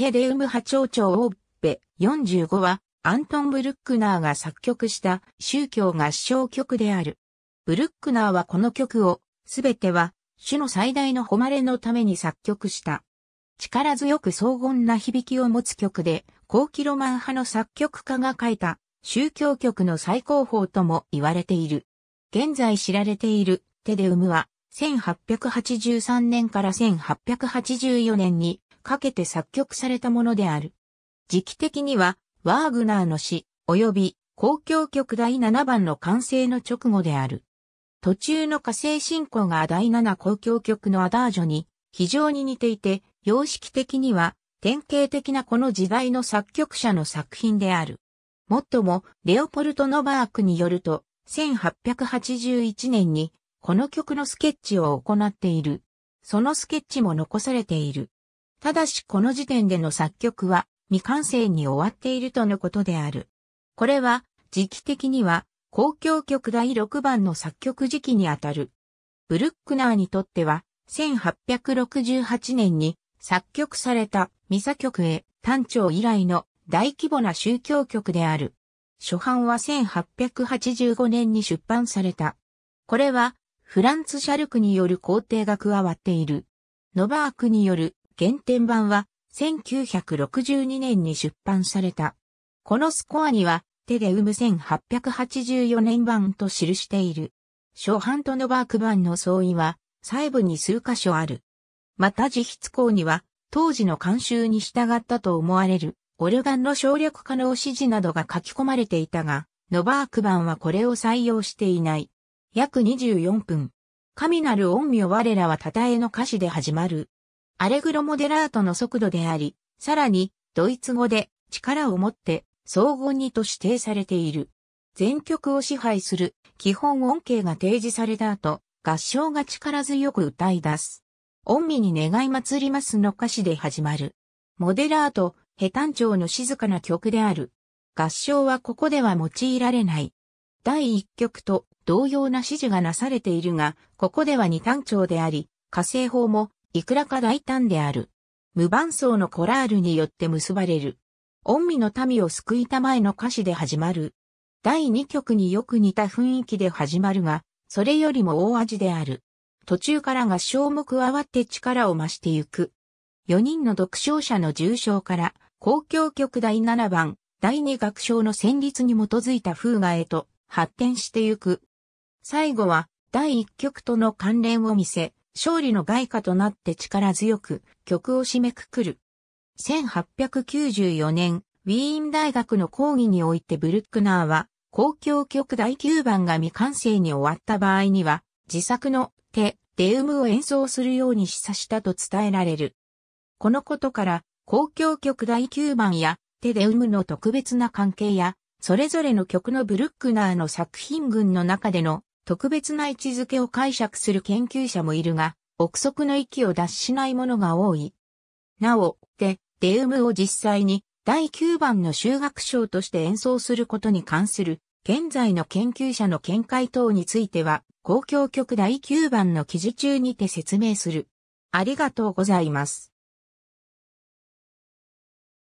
テデウム波長長オッペ45は、アントン・ブルックナーが作曲した宗教合唱曲である。ブルックナーはこの曲を、すべては、主の最大の誉れのために作曲した。力強く荘厳な響きを持つ曲で、高キロマン派の作曲家が書いた宗教曲の最高峰とも言われている。現在知られているテデウムは1883年から1884年にかけて作曲されたものである。時期的には、ワーグナーの詩、及び、公共曲第7番の完成の直後である。途中の火星進行が第7公共曲のアダージョに非常に似ていて、様式的には典型的なこの時代の作曲者の作品である。もっとも、レオポルト・ノバークによると、1881年にこの曲のスケッチを行っている。そのスケッチも残されている。ただしこの時点での作曲は未完成に終わっているとのことである。これは時期的には公共曲第6番の作曲時期にあたる。ブルックナーにとっては1868年に作曲されたミサ曲へ単調以来の大規模な宗教曲である。初版は1885年に出版された。これはフランツ・シャルクによる皇帝が加わっている。ノバークによる原点版は1962年に出版された。このスコアには、テデウム1884年版と記している。初版とノバーク版の相違は、細部に数箇所ある。また自筆項には、当時の慣習に従ったと思われる、オルガンの省略可能指示などが書き込まれていたが、ノバーク版はこれを採用していない。約24分。神なる恩名我らはたたえの歌詞で始まる。アレグロモデラートの速度であり、さらに、ドイツ語で、力を持って、荘厳にと指定されている。全曲を支配する、基本音形が提示された後、合唱が力強く歌い出す。音味に願い祭りますの歌詞で始まる。モデラート、ヘタン調の静かな曲である。合唱はここでは用いられない。第1曲と同様な指示がなされているが、ここでは二単調であり、火星法もいくらか大胆である。無伴奏のコラールによって結ばれる。恩美の民を救いたまえの歌詞で始まる。第2曲によく似た雰囲気で始まるが、それよりも大味である。途中から合唱も加わって力を増してゆく。4人の独唱者の重唱から、公共曲第7番、第2楽章の旋律に基づいた風雅へと発展してゆく。最後は、第1曲との関連を見せ、勝利の外貨となって力強く曲を締めくくる。1894年、ウィーン大学の講義においてブルックナーは、公共曲第9番が未完成に終わった場合には、自作の手、デウムを演奏するように示唆したと伝えられる。このことから、公共曲第9番や、手デウムの特別な関係や、それぞれの曲のブルックナーの作品群の中での特別な位置づけを解釈する研究者もいるが、憶測の域を脱しないものが多い。なお、で、デウムを実際に第9番の修学章として演奏することに関する現在の研究者の見解等については、公共局第9番の記事中にて説明する。ありがとうございます。